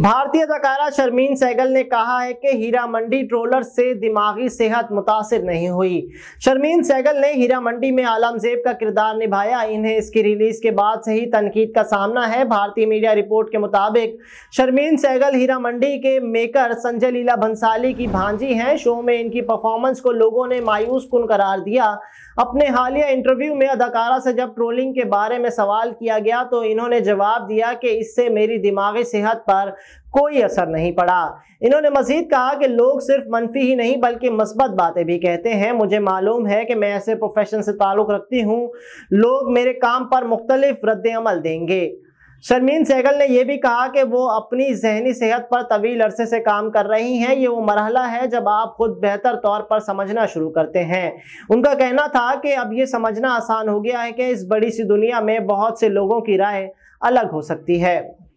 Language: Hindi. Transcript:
भारतीय अदाकारा शर्मीन सैगल ने कहा है कि हीरा मंडी ट्रोलर से दिमागी सेहत मुतासर नहीं हुई शर्मीन सैगल ने हीरा मंडी में आलमजेब का किरदार निभाया इन्हें इसकी रिलीज के बाद से ही तनकीद का सामना है भारतीय मीडिया रिपोर्ट के मुताबिक शर्मीन सैगल हीरा मंडी के मेकर संजय लीला भंसाली की भांजी हैं शो में इनकी परफॉर्मेंस को लोगों ने मायूस कन करार दिया अपने हालिया इंटरव्यू में अदाकारा से जब ट्रोलिंग के बारे में सवाल किया गया तो इन्होंने जवाब दिया कि इससे मेरी दिमागी सेहत पर कोई असर नहीं पड़ा इन्होंने मजीद कहा कि लोग सिर्फ मनफी ही नहीं बल्कि मस्बत बातें भी कहते हैं मुझे मालूम है कि मैं ऐसे प्रोफेशन से ताल्लुक़ रखती हूँ लोग मेरे काम पर मुख्तलिफ रद्दमल देंगे शर्मीन सहगल ने यह भी कहा कि वो अपनी जहनी सेहत पर तवील अरसे से काम कर रही हैं ये वो मरहला है जब आप खुद बेहतर तौर पर समझना शुरू करते हैं उनका कहना था कि अब ये समझना आसान हो गया है कि इस बड़ी सी दुनिया में बहुत से लोगों की राय अलग हो सकती है